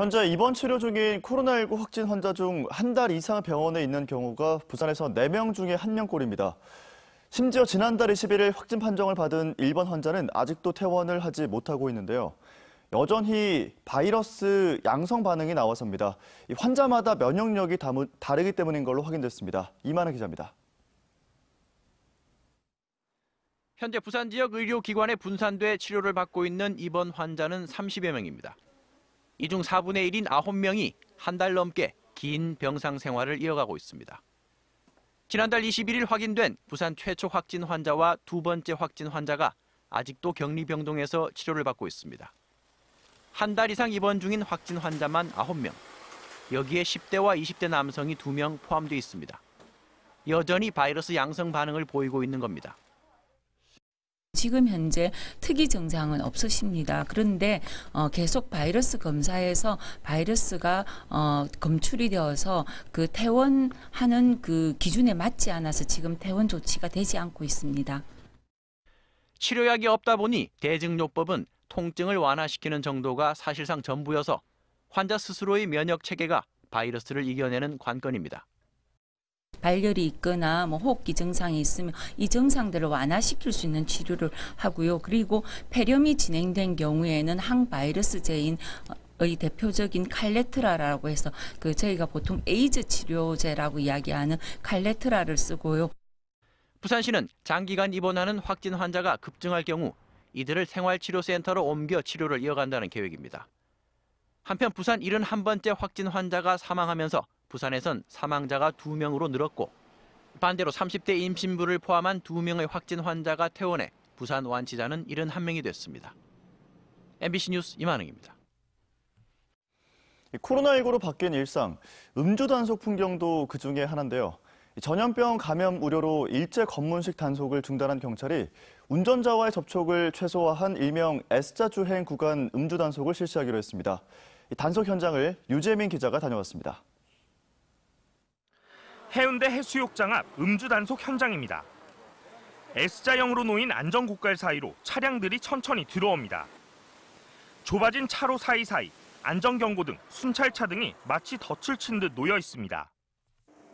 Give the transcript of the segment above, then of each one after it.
현재 입원 치료 중인 코로나19 확진 환자 중 한 달 이상 병원에 있는 경우가 부산에서 4명 중에 1명꼴입니다. 심지어 지난달 21일 확진 판정을 받은 일반 환자는 아직도 퇴원을 하지 못하고 있는데요. 여전히 바이러스 양성 반응이 나와서입니다. 환자마다 면역력이 다르기 때문인 걸로 확인됐습니다. 이만은 기자입니다. 현재 부산 지역 의료기관에 분산돼 치료를 받고 있는 입원 환자는 30여 명입니다. 이중 4분의 1인 9명이 한 달 넘게 긴 병상 생활을 이어가고 있습니다. 지난달 21일 확인된 부산 최초 확진 환자와 두 번째 확진 환자가 아직도 격리 병동에서 치료를 받고 있습니다. 한 달 이상 입원 중인 확진 환자만 9명, 여기에 10대와 20대 남성이 2명 포함되어 있습니다. 여전히 바이러스 양성 반응을 보이고 있는 겁니다. 지금 현재 특이 증상은 없으십니다. 그런데 어, 계속 바이러스 검사에서 바이러스가 어, 검출이 되어서 그 퇴원하는 그 기준에 맞지 않아서 지금 퇴원 조치가 되지 않고 있습니다. 치료약이 없다 보니 대증요법은 통증을 완화시키는 정도가 사실상 전부여서 환자 스스로의 면역 체계가 바이러스를 이겨내는 관건입니다. 발열이 있거나 뭐 호흡기 증상이 있으면 이 증상들을 완화시킬 수 있는 치료를 하고요. 그리고 폐렴이 진행된 경우에는 항바이러스제인 어, 의 대표적인 칼레트라라고 해서 그 저희가 보통 에이즈 치료제라고 이야기하는 칼레트라를 쓰고요. 부산시는 장기간 입원하는 확진 환자가 급증할 경우 이들을 생활치료센터로 옮겨 치료를 이어간다는 계획입니다. 한편 부산 71번째 확진 환자가 사망하면서 부산에선 사망자가 2명으로 늘었고 반대로 30대 임신부를 포함한 2명의 확진 환자가 퇴원해 부산 완치자는 71명이 됐습니다. MBC 뉴스 이만흥입니다. 코로나19로 바뀐 일상, 음주 단속 풍경도 그 중에 하나인데요. 전염병 감염 우려로 일제 검문식 단속을 중단한 경찰이 운전자와의 접촉을 최소화한 일명 S자 주행 구간 음주 단속을 실시하기로 했습니다. 단속 현장을 유재민 기자가 다녀왔습니다. 해운대 해수욕장 앞 음주 단속 현장입니다. S자형으로 놓인 안전고깔 사이로 차량들이 천천히 들어옵니다. 좁아진 차로 사이사이 안전경고 등 순찰차 등이 마치 덫을 친 듯 놓여 있습니다.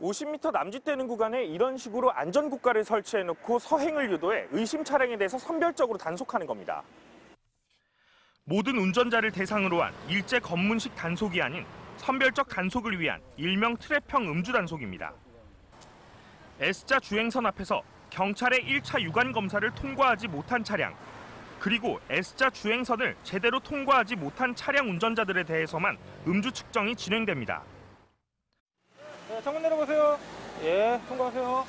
50m 남짓되는 구간에 이런 식으로 안전고깔을 설치해놓고 서행을 유도해 의심 차량에 대해서 선별적으로 단속하는 겁니다. 모든 운전자를 대상으로 한 일제 검문식 단속이 아닌 선별적 단속을 위한 일명 트래평 음주 단속입니다. S자 주행선 앞에서 경찰의 1차 유관 검사를 통과하지 못한 차량, 그리고 S자 주행선을 제대로 통과하지 못한 차량 운전자들에 대해서만 음주 측정이 진행됩니다. 네, 창문 내려보세요. 예, 통과하세요.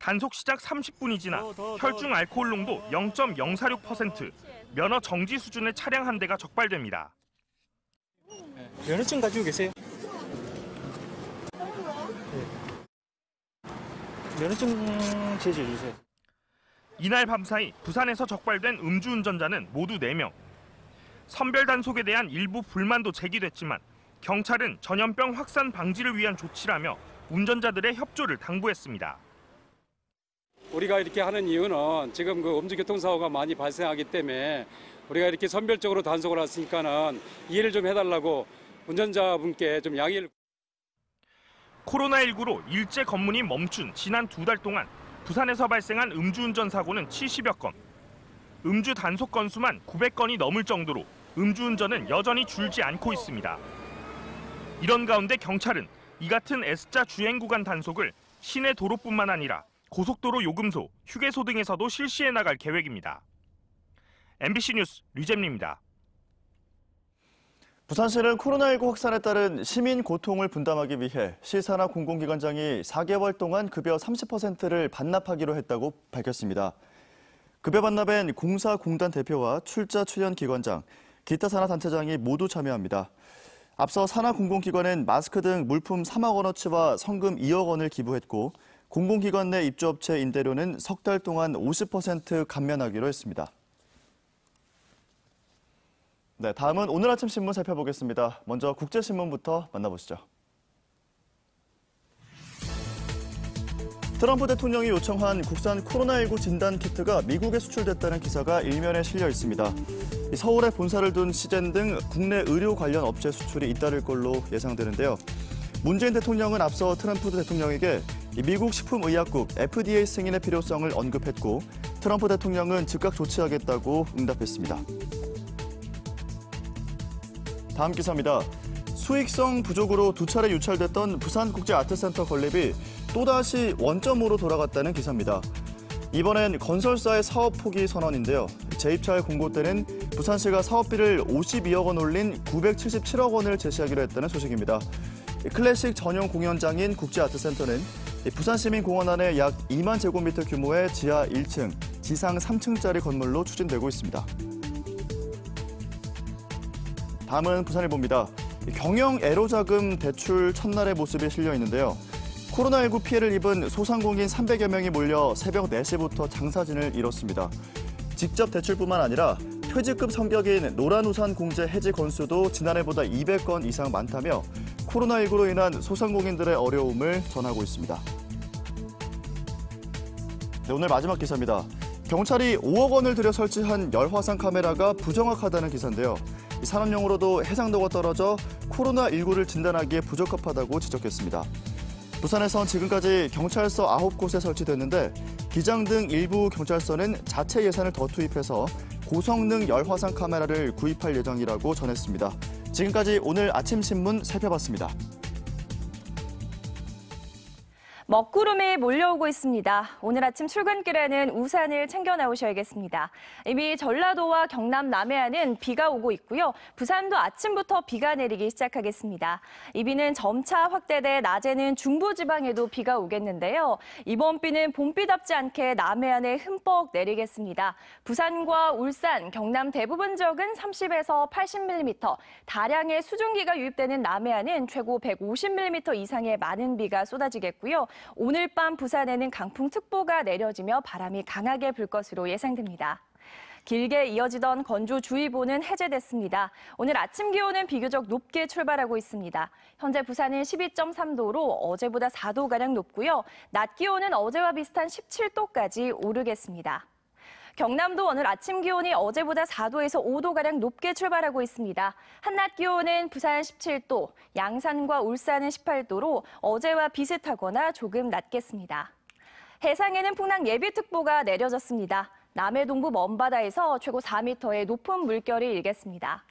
단속 시작 30분이 지나 더, 더, 혈중 알코올 농도 0.046%, 면허 정지 수준의 차량 한 대가 적발됩니다. 네, 면허증 가지고 계세요? 면허증 제시해 주세요. 이날 밤사이 부산에서 적발된 음주운전자는 모두 4명. 선별 단속에 대한 일부 불만도 제기됐지만 경찰은 전염병 확산 방지를 위한 조치라며 운전자들의 협조를 당부했습니다. 우리가 이렇게 하는 이유는 지금 그 음주교통사고가 많이 발생하기 때문에 우리가 이렇게 선별적으로 단속을 했으니까는 이해를 좀 해달라고 운전자분께 좀 양해를. 코로나19로 일제 검문이 멈춘 지난 두 달 동안 부산에서 발생한 음주운전 사고는 70여 건. 음주 단속 건수만 900건이 넘을 정도로 음주운전은 여전히 줄지 않고 있습니다. 이런 가운데 경찰은 이 같은 S자 주행 구간 단속을 시내 도로뿐만 아니라 고속도로 요금소, 휴게소 등에서도 실시해 나갈 계획입니다. MBC 뉴스 류재민입니다. 부산시는 코로나19 확산에 따른 시민 고통을 분담하기 위해 시사나 공공기관장이 4개월 동안 급여 30%를 반납하기로 했다고 밝혔습니다. 급여 반납엔 공사공단 대표와 출자 출연 기관장, 기타 산하 단체장이 모두 참여합니다. 앞서 산하 공공기관은 마스크 등 물품 3억 원어치와 성금 2억 원을 기부했고 공공기관 내 입주업체 임대료는 석 달 동안 50% 감면하기로 했습니다. 네, 다음은 오늘 아침 신문 살펴보겠습니다. 먼저 국제신문부터 만나보시죠. 트럼프 대통령이 요청한 국산 코로나19 진단 키트가 미국에 수출됐다는 기사가 일면에 실려 있습니다. 서울에 본사를 둔 시젠 등 국내 의료 관련 업체 수출이 잇따를 걸로 예상되는데요. 문재인 대통령은 앞서 트럼프 대통령에게 미국 식품의약국 FDA 승인의 필요성을 언급했고 트럼프 대통령은 즉각 조치하겠다고 응답했습니다. 다음 기사입니다. 수익성 부족으로 두 차례 유찰됐던 부산국제아트센터 건립이 또다시 원점으로 돌아갔다는 기사입니다. 이번엔 건설사의 사업 포기 선언인데요. 재입찰 공고 때는 부산시가 사업비를 52억 원 올린 977억 원을 제시하기로 했다는 소식입니다. 클래식 전용 공연장인 국제아트센터는 부산시민공원 안에 약 2만 제곱미터 규모의 지하 1층, 지상 3층짜리 건물로 추진되고 있습니다. 다음은 부산을 봅니다. 경영 애로자금 대출 첫날의 모습이 실려 있는데요. 코로나19 피해를 입은 소상공인 300여 명이 몰려 새벽 4시부터 장사진을 이뤘습니다. 직접 대출뿐만 아니라 퇴직금 성격인 노란우산 공제 해지 건수도 지난해보다 200건 이상 많다며 코로나19로 인한 소상공인들의 어려움을 전하고 있습니다. 네, 오늘 마지막 기사입니다. 경찰이 5억 원을 들여 설치한 열화상 카메라가 부정확하다는 기사인데요. 산업용으로도 해상도가 떨어져 코로나19를 진단하기에 부적합하다고 지적했습니다. 부산에선 지금까지 경찰서 9곳에 설치됐는데 기장 등 일부 경찰서는 자체 예산을 더 투입해서 고성능 열화상 카메라를 구입할 예정이라고 전했습니다. 지금까지 오늘 아침 신문 살펴봤습니다. 먹구름이 몰려오고 있습니다. 오늘 아침 출근길에는 우산을 챙겨 나오셔야겠습니다. 이미 전라도와 경남 남해안은 비가 오고 있고요. 부산도 아침부터 비가 내리기 시작하겠습니다. 이 비는 점차 확대돼 낮에는 중부지방에도 비가 오겠는데요. 이번 비는 봄비답지 않게 남해안에 흠뻑 내리겠습니다. 부산과 울산, 경남 대부분 지역은 30에서 80mm, 다량의 수증기가 유입되는 남해안은 최고 150mm 이상의 많은 비가 쏟아지겠고요. 오늘 밤 부산에는 강풍특보가 내려지며 바람이 강하게 불 것으로 예상됩니다. 길게 이어지던 건조주의보는 해제됐습니다. 오늘 아침 기온은 비교적 높게 출발하고 있습니다. 현재 부산은 12.3도로 어제보다 4도가량 높고요. 낮 기온은 어제와 비슷한 17도까지 오르겠습니다. 경남도 오늘 아침 기온이 어제보다 4도에서 5도가량 높게 출발하고 있습니다. 한낮 기온은 부산 17도, 양산과 울산은 18도로 어제와 비슷하거나 조금 낮겠습니다. 해상에는 풍랑 예비특보가 내려졌습니다. 남해 동부 먼바다에서 최고 4m의 높은 물결이 일겠습니다.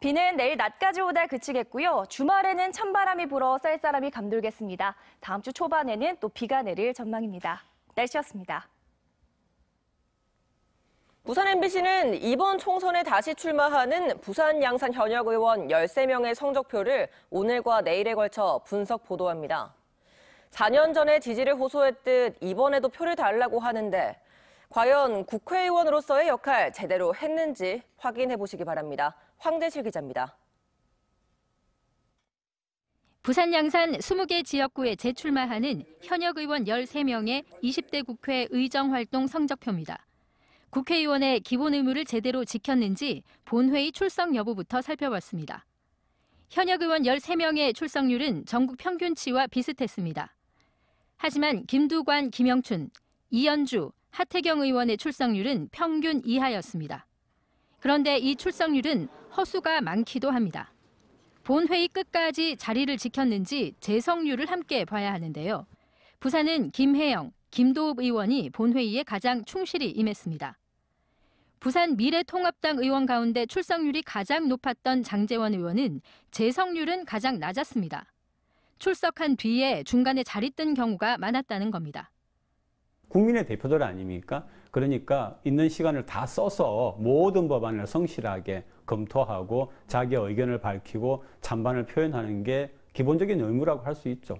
비는 내일 낮까지 오다 그치겠고요. 주말에는 찬바람이 불어 쌀쌀함이 감돌겠습니다. 다음 주 초반에는 또 비가 내릴 전망입니다. 날씨였습니다. 부산 MBC는 이번 총선에 다시 출마하는 부산 양산 현역 의원 13명의 성적표를 오늘과 내일에 걸쳐 분석 보도합니다. 4년 전에 지지를 호소했듯 이번에도 표를 달라고 하는데 과연 국회의원으로서의 역할 제대로 했는지 확인해 보시기 바랍니다. 황대실 기자입니다. 부산 양산 20개 지역구에 재출마하는 현역 의원 13명의 20대 국회 의정활동 성적표입니다. 국회의원의 기본 의무를 제대로 지켰는지 본회의 출석 여부부터 살펴봤습니다. 현역 의원 13명의 출석률은 전국 평균치와 비슷했습니다. 하지만 김두관, 김영춘, 이연주 하태경 의원의 출석률은 평균 이하였습니다. 그런데 이 출석률은 허수가 많기도 합니다. 본회의 끝까지 자리를 지켰는지 재성률을 함께 봐야 하는데요. 부산은 김혜영, 김도읍 의원이 본회의에 가장 충실히 임했습니다. 부산 미래통합당 의원 가운데 출석률이 가장 높았던 장재원 의원은 재석률은 가장 낮았습니다. 출석한 뒤에 중간에 자리 뜬 경우가 많았다는 겁니다. 국민의 대표들 아닙니까? 그러니까 있는 시간을 다 써서 모든 법안을 성실하게 검토하고 자기 의견을 밝히고 찬반을 표현하는 게 기본적인 의무라고 할 수 있죠.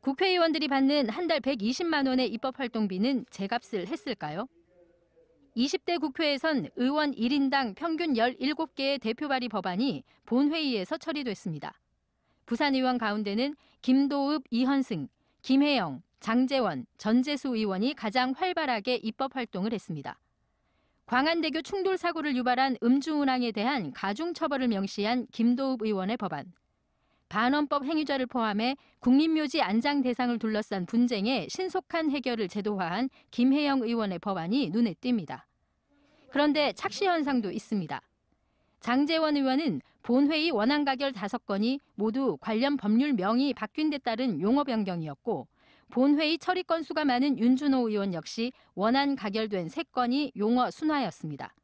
국회의원들이 받는 한 달 120만 원의 입법 활동비는 제값을 했을까요? 20대 국회에선 의원 1인당 평균 17개의 대표 발의 법안이 본회의에서 처리됐습니다. 부산 의원 가운데는 김도읍, 이현승, 김혜영, 장재원, 전재수 의원이 가장 활발하게 입법 활동을 했습니다. 광안대교 충돌 사고를 유발한 음주운항에 대한 가중처벌을 명시한 김도읍 의원의 법안, 반헌법 행위자를 포함해 국립묘지 안장 대상을 둘러싼 분쟁의 신속한 해결을 제도화한 김혜영 의원의 법안이 눈에 띕니다. 그런데 착시 현상도 있습니다. 장재원 의원은 본회의 원안 가결 5건이 모두 관련 법률 명이 바뀐 데 따른 용어 변경이었고 본회의 처리 건수가 많은 윤준호 의원 역시 원안 가결된 3건이 용어 순화였습니다.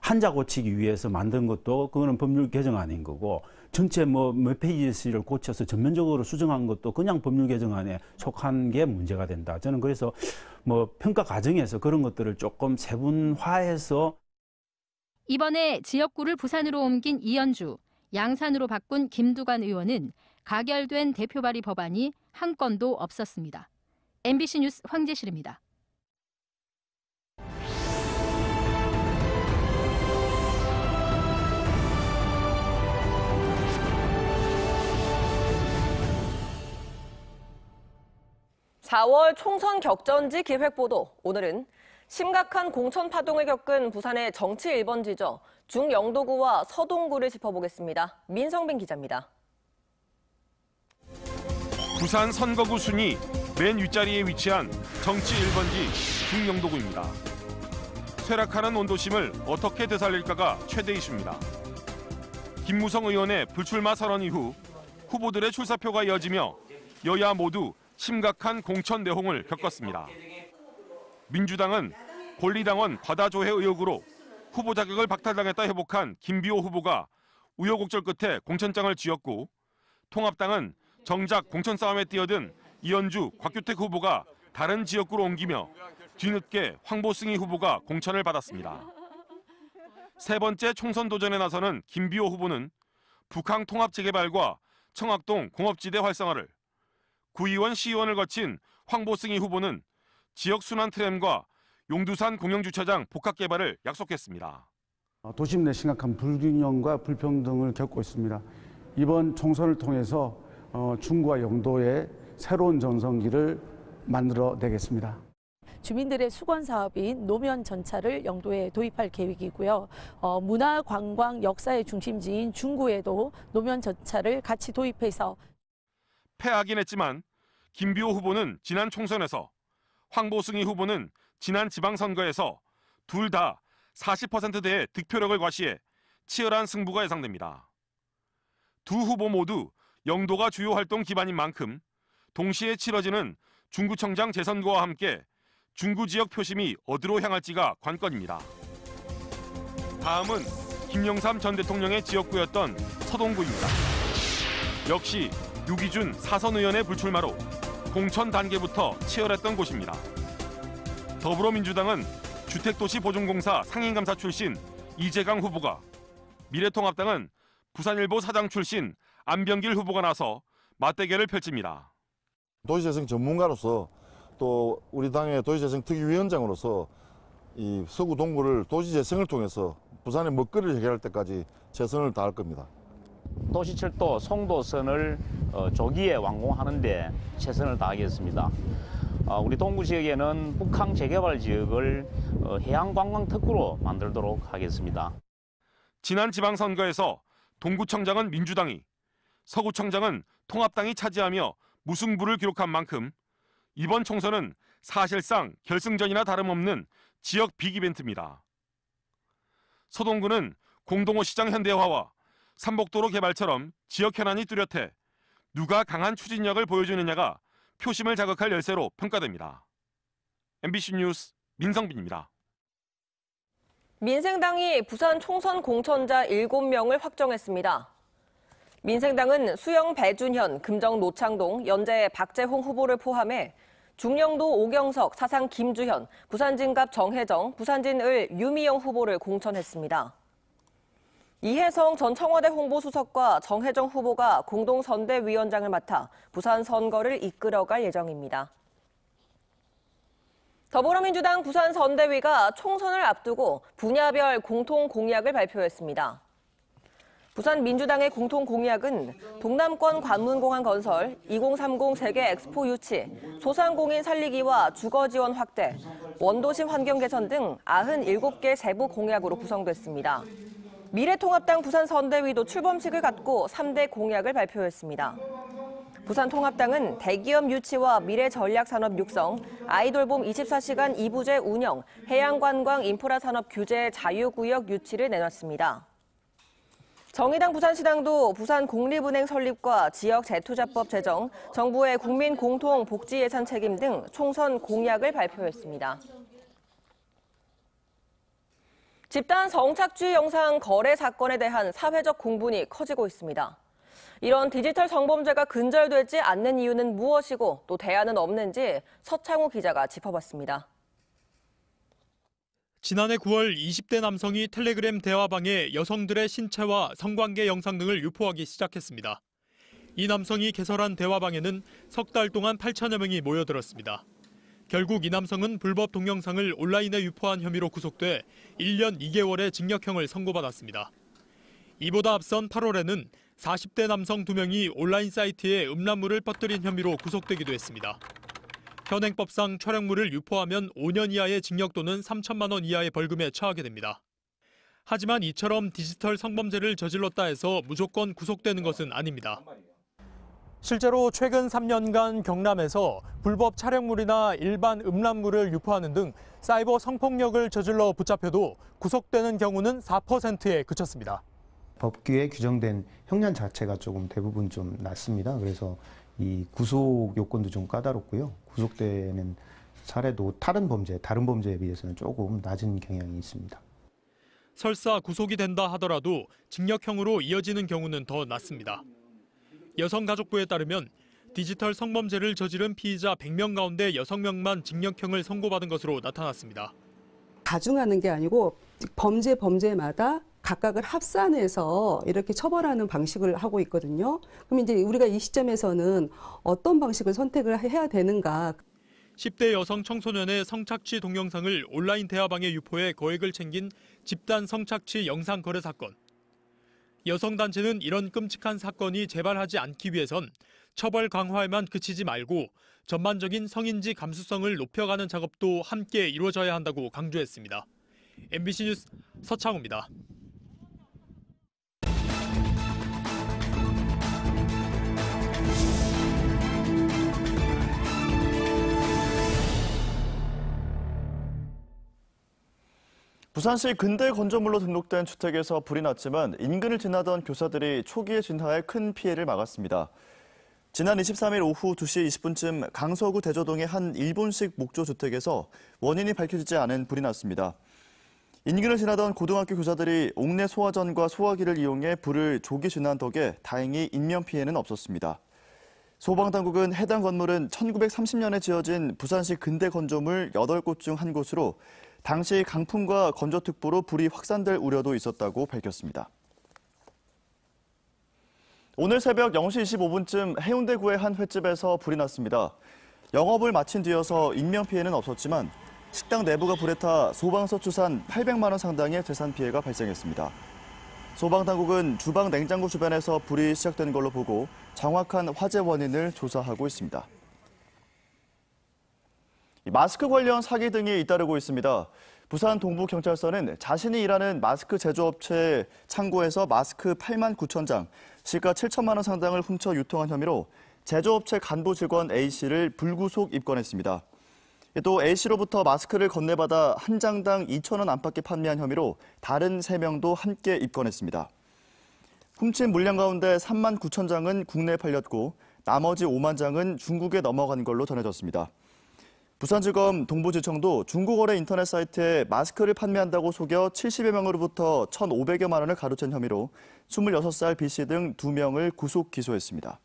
한자 고치기 위해서 만든 것도 그거는 법률 개정 아닌 거고 전체 뭐 몇 페이지를 고쳐서 전면적으로 수정한 것도 그냥 법률 개정안에 속한 게 문제가 된다. 저는 그래서 뭐 평가 과정에서 그런 것들을 조금 세분화해서 이번에 지역구를 부산으로 옮긴 이현주, 양산으로 바꾼 김두관 의원은 가결된 대표 발의 법안이 한 건도 없었습니다. MBC 뉴스 황재실입니다. 4월 총선 격전지 기획보도 오늘은 심각한 공천 파동을 겪은 부산의 정치 1번 지죠 중영도구와 서동구를 짚어보겠습니다. 민성빈 기자입니다. 부산 선거구 순위 맨 윗자리에 위치한 정치 1번지 중영도구입니다. 쇠락하는 온도심을 어떻게 되살릴까가 최대 이슈입니다. 김무성 의원의 불출마 선언 이후 후보들의 출사표가 이어지며 여야 모두 심각한 공천 내홍을 겪었습니다. 민주당은 권리당원 과다조회 의혹으로 후보 자격을 박탈당했다 회복한 김비호 후보가 우여곡절 끝에 공천장을 쥐었고 통합당은 정작 공천 싸움에 뛰어든 이현주, 곽규택 후보가 다른 지역구로 옮기며 뒤늦게 황보승희 후보가 공천을 받았습니다. 세 번째 총선 도전에 나서는 김비호 후보는 북항 통합 재개발과 청학동 공업지대 활성화를 구의원, 시의원을 거친 황보승희 후보는 지역 순환 트램과 용두산 공영주차장 복합 개발을 약속했습니다. 어, 도심 내 심각한 불균형과 불평등을 겪고 있습니다. 이번 총선을 통해서 어, 중구와 영도에 새로운 전성기를 만들어내겠습니다. 주민들의 수건 사업인 노면 전차를 영도에 도입할 계획이고요. 어, 문화, 관광, 역사의 중심지인 중구에도 노면 전차를 같이 도입해서 패하긴 했지만 김비호 후보는 지난 총선에서 황보승희 후보는 지난 지방선거에서 둘 다 40%대의 득표력을 과시해 치열한 승부가 예상됩니다. 두 후보 모두 영도가 주요 활동 기반인 만큼 동시에 치러지는 중구청장 재선거와 함께 중구 지역 표심이 어디로 향할지가 관건입니다. 다음은 김영삼 전 대통령의 지역구였던 서동구입니다. 역시 유기준 사선 의원의 불출마로 공천 단계부터 치열했던 곳입니다. 더불어민주당은 주택도시보증공사 상임감사 출신 이재강 후보가 미래통합당은 부산일보 사장 출신 안병길 후보가 나서 맞대결을 펼칩니다. 도시재생 전문가로서 또 우리 당의 도시재생 특위위원장으로서 이 서구 동구를 도시재생을 통해서 부산의 먹거리를 해결할 때까지 최선을 다할 겁니다. 도시철도 송도선을 어, 조기에 완공하는 데 최선을 다하겠습니다. 어, 우리 동구 지역에는 북항 재개발 지역을 어, 해양관광특구로 만들도록 하겠습니다. 지난 지방선거에서 동구청장은 민주당이, 서구청장은 통합당이 차지하며 무승부를 기록한 만큼 이번 총선은 사실상 결승전이나 다름없는 지역 빅이벤트입니다. 서동구는 공동호 시장 현대화와 삼복도로 개발처럼 지역 현안이 뚜렷해 누가 강한 추진력을 보여주느냐가 표심을 자극할 열쇠로 평가됩니다. MBC 뉴스 민성빈입니다. 민생당이 부산 총선 공천자 7명을 확정했습니다. 민생당은 수영 배준현, 금정 노창동, 연재 박재홍 후보를 포함해 중령도 오경석, 사상 김주현, 부산진갑 정혜정, 부산진을 유미영 후보를 공천했습니다. 이혜성 전 청와대 홍보수석과 정혜정 후보가 공동 선대위원장을 맡아 부산 선거를 이끌어갈 예정입니다. 더불어민주당 부산 선대위가 총선을 앞두고 분야별 공통 공약을 발표했습니다. 부산 민주당의 공통 공약은 동남권 관문공항 건설, 2030 세계 엑스포 유치, 소상공인 살리기와 주거 지원 확대, 원도심 환경 개선 등 97개 세부 공약으로 구성됐습니다. 미래통합당 부산선대위도 출범식을 갖고 3대 공약을 발표했습니다. 부산통합당은 대기업 유치와 미래전략산업 육성, 아이돌봄 24시간 이부제 운영, 해양관광 인프라산업 규제 자유구역 유치를 내놨습니다. 정의당 부산시당도 부산 국립은행 설립과 지역 재투자법 제정, 정부의 국민공통복지예산 책임 등 총선 공약을 발표했습니다. 집단 성착취 영상 거래 사건에 대한 사회적 공분이 커지고 있습니다. 이런 디지털 성범죄가 근절되지 않는 이유는 무엇이고 또 대안은 없는지 서창우 기자가 짚어봤습니다. 지난해 9월 20대 남성이 텔레그램 대화방에 여성들의 신체와 성관계 영상 등을 유포하기 시작했습니다. 이 남성이 개설한 대화방에는 석 달 동안 8천여 명이 모여들었습니다. 결국 이 남성은 불법 동영상을 온라인에 유포한 혐의로 구속돼 1년 2개월의 징역형을 선고받았습니다. 이보다 앞선 8월에는 40대 남성 2명이 온라인 사이트에 음란물을 퍼뜨린 혐의로 구속되기도 했습니다. 현행법상 촬영물을 유포하면 5년 이하의 징역 또는 3천만 원 이하의 벌금에 처하게 됩니다. 하지만 이처럼 디지털 성범죄를 저질렀다 해서 무조건 구속되는 것은 아닙니다. 실제로 최근 3년간 경남에서 불법 촬영물이나 일반 음란물을 유포하는 등 사이버 성폭력을 저질러 붙잡혀도 구속되는 경우는 4%에 그쳤습니다. 법규에 규정된 형량 자체가 조금 대부분 좀 낮습니다. 그래서 이 구속 요건도 좀 까다롭고요. 구속되는 사례도 다른 범죄, 다른 범죄에 비해서는 조금 낮은 경향이 있습니다. 설사 구속이 된다 하더라도 징역형으로 이어지는 경우는 더 낮습니다. 여성가족부에 따르면 디지털 성범죄를 저지른 피의자 100명 가운데 6명만 징역형을 선고받은 것으로 나타났습니다. 가중하는 게 아니고 범죄 범죄마다 각각을 합산해서 이렇게 처벌하는 방식을 하고 있거든요. 그럼 이제 우리가 이 시점에서는 어떤 방식을 선택을 해야 되는가. 10대 여성 청소년의 성착취 동영상을 온라인 대화방에 유포해 거액을 챙긴 집단 성착취 영상 거래 사건. 여성단체는 이런 끔찍한 사건이 재발하지 않기 위해선 처벌 강화에만 그치지 말고 전반적인 성인지 감수성을 높여가는 작업도 함께 이루어져야 한다고 강조했습니다. MBC 뉴스 서창우입니다. 부산시 근대 건조물로 등록된 주택에서 불이 났지만 인근을 지나던 교사들이 초기에 진화에 큰 피해를 막았습니다. 지난 23일 오후 2시 20분쯤 강서구 대저동의 한 일본식 목조 주택에서 원인이 밝혀지지 않은 불이 났습니다. 인근을 지나던 고등학교 교사들이 옥내 소화전과 소화기를 이용해 불을 조기 진화한 덕에 다행히 인명피해는 없었습니다. 소방당국은 해당 건물은 1930년에 지어진 부산시 근대 건조물 8곳 중 한 곳으로 당시 강풍과 건조특보로 불이 확산될 우려도 있었다고 밝혔습니다. 오늘 새벽 0시 25분쯤 해운대구의 한 횟집에서 불이 났습니다. 영업을 마친 뒤여서 인명피해는 없었지만 식당 내부가 불에 타 소방서 추산 800만 원 상당의 재산 피해가 발생했습니다. 소방당국은 주방 냉장고 주변에서 불이 시작된 걸로 보고 정확한 화재 원인을 조사하고 있습니다. 마스크 관련 사기 등이 잇따르고 있습니다. 부산 동부경찰서는 자신이 일하는 마스크 제조업체 창고에서 마스크 8만 9천 장, 시가 7천만 원 상당을 훔쳐 유통한 혐의로 제조업체 간부 직원 A씨를 불구속 입건했습니다. 또 A씨로부터 마스크를 건네받아 한 장당 2천 원 안팎에 판매한 혐의로 다른 3명도 함께 입건했습니다. 훔친 물량 가운데 3만 9천 장은 국내에 팔렸고 나머지 5만 장은 중국에 넘어간 걸로 전해졌습니다. 부산지검 동부지청도 중고거래 인터넷 사이트에 마스크를 판매한다고 속여 70여 명으로부터 1,500여만 원을 가로챈 혐의로 26살 B씨 등 2명을 구속 기소했습니다.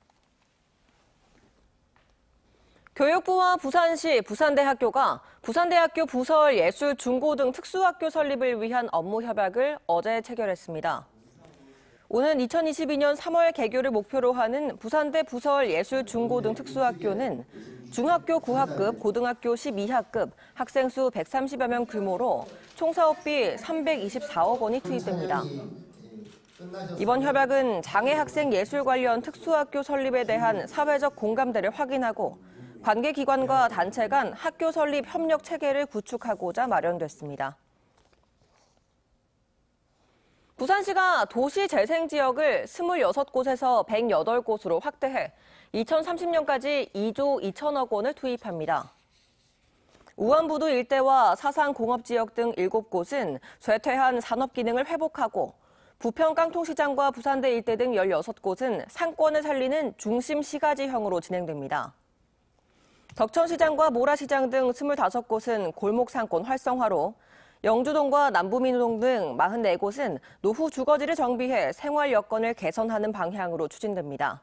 교육부와 부산시, 부산대학교가 부산대학교 부설 예술 중고 등 특수학교 설립을 위한 업무 협약을 어제 체결했습니다. 오는 2022년 3월 개교를 목표로 하는 부산대 부설 예술 중고 등 특수학교는 중학교 9학급, 고등학교 12학급 학생 수 130여 명 규모로 총 사업비 324억 원이 투입됩니다. 이번 협약은 장애 학생 예술 관련 특수학교 설립에 대한 사회적 공감대를 확인하고 관계 기관과 단체 간 학교 설립 협력 체계를 구축하고자 마련됐습니다. 부산시가 도시 재생 지역을 26곳에서 108곳으로 확대해 2030년까지 2조 2천억 원을 투입합니다. 우한부두 일대와 사상 공업 지역 등 7곳은 쇠퇴한 산업 기능을 회복하고 부평 깡통시장과 부산대 일대 등 16곳은 상권을 살리는 중심 시가지형으로 진행됩니다. 덕천시장과 모라시장 등 25곳은 골목 상권 활성화로 영주동과 남부민우동 등 44곳은 노후 주거지를 정비해 생활 여건을 개선하는 방향으로 추진됩니다.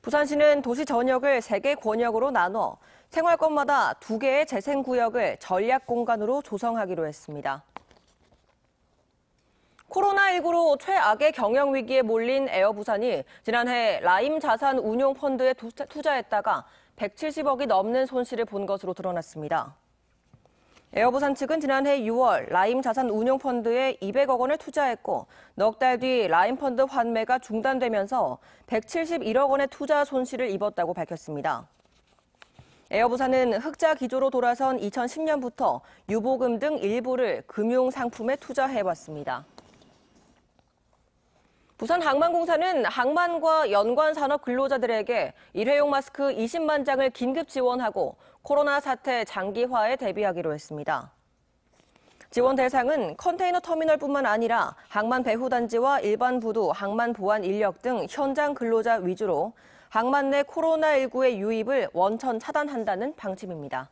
부산시는 도시 전역을 3개 권역으로 나눠 생활권마다 2개의 재생구역을 전략공간으로 조성하기로 했습니다. 코로나19로 최악의 경영 위기에 몰린 에어부산이 지난해 라임 자산 운용 펀드에 투자했다가 170억이 넘는 손실을 본 것으로 드러났습니다. 에어부산 측은 지난해 6월 라임 자산 운용 펀드에 200억 원을 투자했고 넉 달 뒤 라임 펀드 환매가 중단되면서 171억 원의 투자 손실을 입었다고 밝혔습니다. 에어부산은 흑자 기조로 돌아선 2010년부터 유보금 등 일부를 금융 상품에 투자해 왔습니다. 부산항만공사는 항만과 연관 산업 근로자들에게 일회용 마스크 20만 장을 긴급 지원하고 코로나 사태 장기화에 대비하기로 했습니다. 지원 대상은 컨테이너 터미널뿐만 아니라 항만 배후 단지와 일반 부두, 항만 보안 인력 등 현장 근로자 위주로 항만 내 코로나19의 유입을 원천 차단한다는 방침입니다.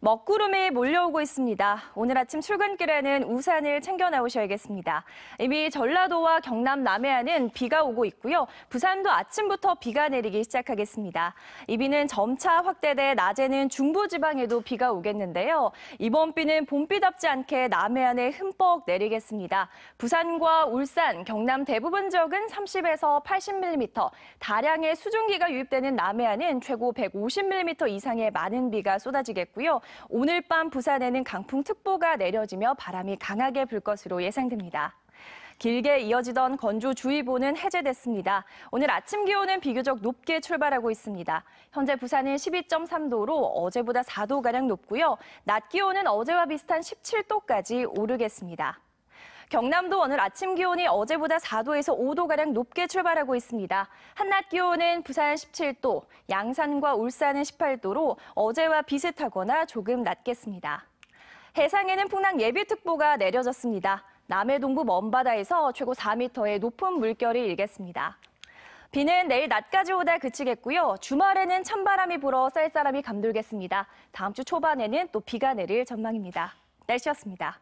먹구름이 몰려오고 있습니다. 오늘 아침 출근길에는 우산을 챙겨 나오셔야겠습니다. 이미 전라도와 경남 남해안은 비가 오고 있고요. 부산도 아침부터 비가 내리기 시작하겠습니다. 이 비는 점차 확대돼 낮에는 중부지방에도 비가 오겠는데요. 이번 비는 봄비답지 않게 남해안에 흠뻑 내리겠습니다. 부산과 울산, 경남 대부분 지역은 30에서 80mm, 다량의 수증기가 유입되는 남해안은 최고 150mm 이상의 많은 비가 쏟아지겠고요. 오늘 밤 부산에는 강풍특보가 내려지며 바람이 강하게 불 것으로 예상됩니다. 길게 이어지던 건조주의보는 해제됐습니다. 오늘 아침 기온은 비교적 높게 출발하고 있습니다. 현재 부산은 12.3도로 어제보다 4도가량 높고요. 낮 기온은 어제와 비슷한 17도까지 오르겠습니다. 경남도 오늘 아침 기온이 어제보다 4도에서 5도가량 높게 출발하고 있습니다. 한낮 기온은 부산 17도, 양산과 울산은 18도로 어제와 비슷하거나 조금 낮겠습니다. 해상에는 풍랑 예비특보가 내려졌습니다. 남해 동부 먼바다에서 최고 4m의 높은 물결이 일겠습니다. 비는 내일 낮까지 오다 그치겠고요. 주말에는 찬바람이 불어 쌀쌀함이 감돌겠습니다. 다음 주 초반에는 또 비가 내릴 전망입니다. 날씨였습니다.